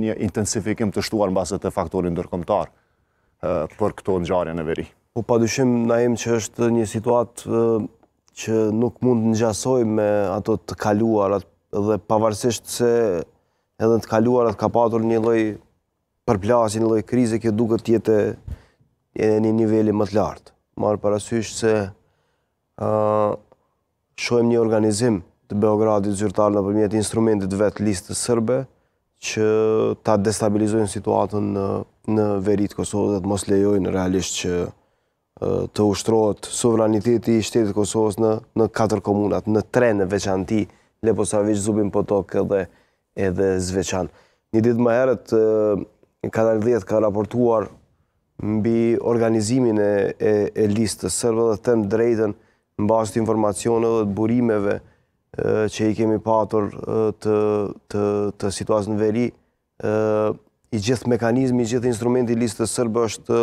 një intensifikim të shtuar në basët e faktorin dërkomtar për këto në në veri. Po pa dyshim na im që është një situatë që nuk mund në gjasoj me ato të kaluarat dhe pavarësisht se edhe të kaluarat ka patur një loj përplasin, një loj krize, kjo duke tjetë e një nivelli më të lartë. Marë parasysh se shojmë një organizim të Beogradit zyrtarë në përmjet instrumentit vetë të sërbe, që ta destabilizojnë situatën në veritë Kosovë dhe të mos lejojnë realisht që të ushtrojtë sovraniteti i shtetit Kosovës në katër komunat, në tre në veçanti, Leposavich, Zubin Potok edhe edhe Zveçan. Një ditë më herët, Kanal 10 ka raportuar mbi organizimin e listës, sërbë dhe them drejten në basë të dhe të burimeve që i kemi patur të, të, të situasë në veri, i gjithë mekanizmi, i gjithë instrumenti të sërbë është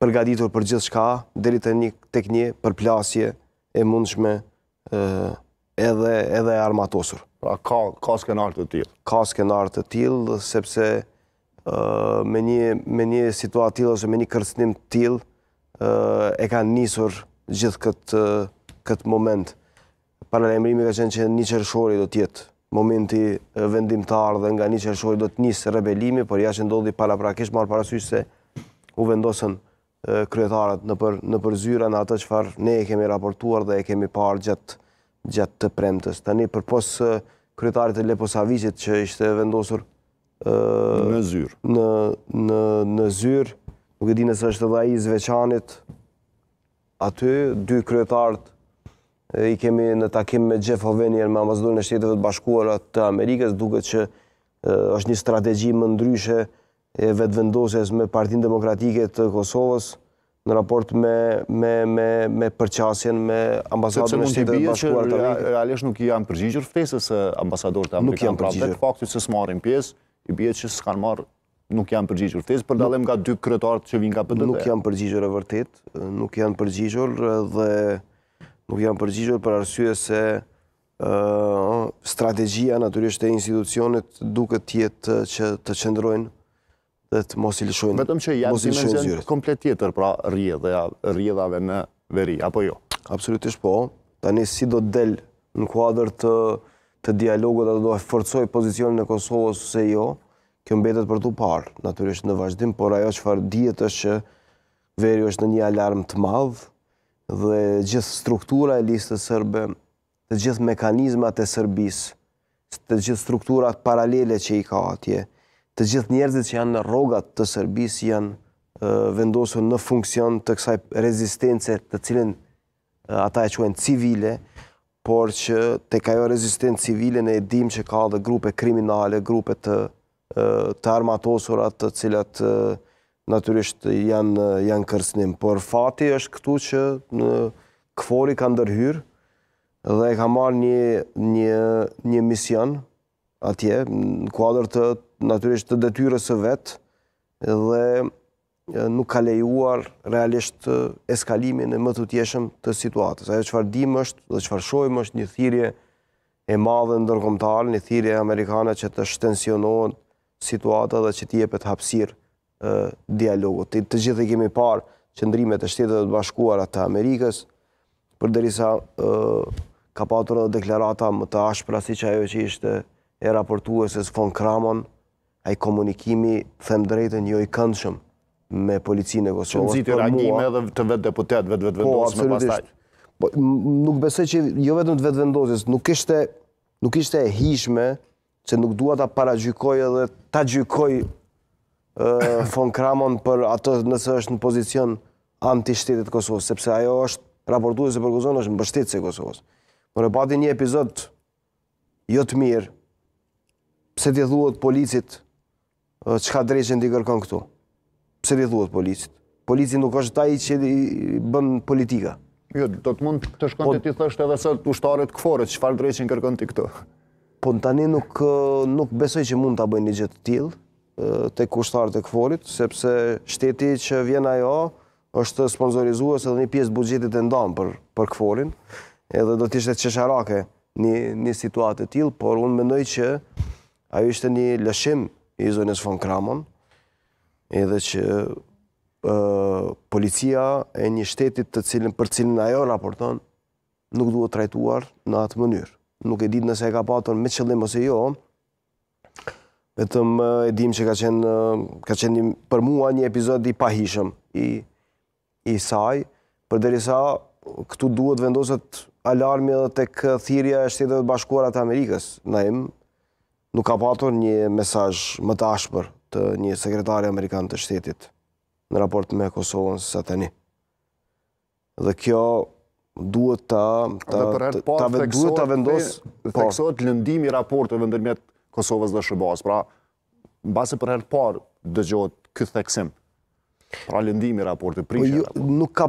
përgaditur për gjithë shka, deri të një tek një për plasje e mundshme edhe, edhe armatosur. Pra ka, ka skenar të tjilë? Ka skenar të tjilë, sepse me një, me një situatë ose me një kërcnim tjilë, e ka njësur gjithë këtë, këtë moment paralemrimi ka qenë që një qërëshori do tjetë momenti vendimtar dhe nga një qërëshori do të njësë rebelimi, për ja që ndodhi para prakish marë parasysh se u vendosën kryetarët në përzyra në atë qëfar ne e kemi raportuar dhe e kemi parë gjatë të premtës. Tani për posë kryetarit e Leposavicit që ishte vendosur në zyrë, në zyrë, nuk e di nësë është dhe i zveçanit aty, dy kryetarët i kemi në takim me Jeff Hovenier me ambasadën e Shteteve të Bashkuara të Amerikës, duket që është një strategji më ndryshe e vetëvendosjes me Partinë Demokratike të Kosovës në raport me me me me përqasjen me ambasadën e Shteteve të Bashkuara të Amerikës. Sepse realisht nuk janë përgjigjur fesës së ambasadorit amerikan. Nuk janë pra, përgjigjur faktit se s'marrin pjesë, i bie që s'kan marrë nuk janë përgjigjur fesë, por dallem nga dy kryetarë që vinë nga PDD. Nuk janë përgjigjur e vërtet, nuk janë përgjigjur dhe nuk janë përgjigjur për arsye se strategia naturisht e institucionit duke tjetë që të qëndrojnë dhe të mos i lëshojnë zyret. Betëm që janë dimenzion komplet tjetër pra rjedhave në veri, apo jo? Absolutisht po. Tani si do të del në kuadrë të të dialogu dhe do e forcoj pozicionin e Kosovës se jo, kjo mbetet për të parë, naturisht në vazhdim, por ajo farë djetë është që veri është në një alarm të madhë, dhe gjithë struktura e listës sërbe, të gjithë mekanizmat e sërbis, të gjithë strukturat paralele që i ka atje, të gjithë njerëzit që janë në rogat të sërbis janë vendosën në funksion të kësaj rezistence të cilin ata e quen civile, por që të kajo rezistent civile në edhim që ka dhe grupe kriminale, grupe të armatosurat të cilat të cilat natyrisht janë, janë kërsnim. Por fati është këtu që në këfori ka ndërhyrë dhe ka marrë një, një, një mision atje, në kuadrë të natyrisht të detyre së vetë dhe nuk ka lejuar realisht eskalimin e më të tjeshëm të situatës. Ajo qëfar dim është dhe qëfar shojmë është një thirje e madhe ndërkomtarë, një thirje amerikane që të shtensionohet situata dhe që t'jepet hapsirë dialogut. Të gjithë e kemi parë qëndrimet e shtetet të bashkuar atë Amerikës, për ka patur edhe deklarata më të ashpra si që ajo që ishte e së von Kramon, a i komunikimi, them drejten, jo i këndshëm me policinë e Kosovës. Që nëzitë i ragjime edhe të vetë deputet, vetë vetë vendosë me po, pastaj. Po, absolutisht. Nuk besoj që jo vetëm të vetë vendosës, nuk ishte e hishme që nuk duha ta paragjykoj edhe ta gjykoj von Kramon për ato nëse është në pozicion anti-shtetit të Kosovës, sepse ajo është raportuese se Bergozon është mbështetës e Kosovës. Por e pati një epizod jo të mirë pse ti thuat policit çka drejtë t'i kërkon këtu? Pse ti thuat policit? Polici nuk është ai që i bën politika. Jo, do të mund të shkon po- ti thosh edhe sa ushtarët kforës çfarë drejtë kërkon ti këtu? Po tani nuk nuk besoj që mund ta bëjnë gjë të tillë të kushtarët e këforit, sepse shteti që vjen ajo është sponsorizuës edhe një pjesë budgjetit e ndonë për këforin, edhe do t'ishtë e qesharake një situatë e tilë, por unë mendoj që ajo ishte një lëshim i zonës von Kramon, edhe që policia e një shtetit të cilin për cilin ajo raporton nuk duhet trajtuar në atë mënyrë. Nuk e ditë nëse e ka patën me qëllim ose jo, vetëm e dim që ka qenë, ka qenë për mua një epizod i pahishëm i, i saj, përderisa këtu duhet vendoset alarmi edhe të këthirja e shtetet bashkuarat e Amerikës, na im, nuk ka patur një mesaj më të ashpër të një sekretari Amerikan të shtetit në raport me Kosovën së sa tani. Dhe kjo duhet ta ta ta, ta, vendos po. lëndimi i raporteve ndërmjet Kosovës dhe Shqibas. Pra, në base për herë parë dëgjohet këtë theksim. Pra, lëndimi raporti, prishë raporti. Nuk ka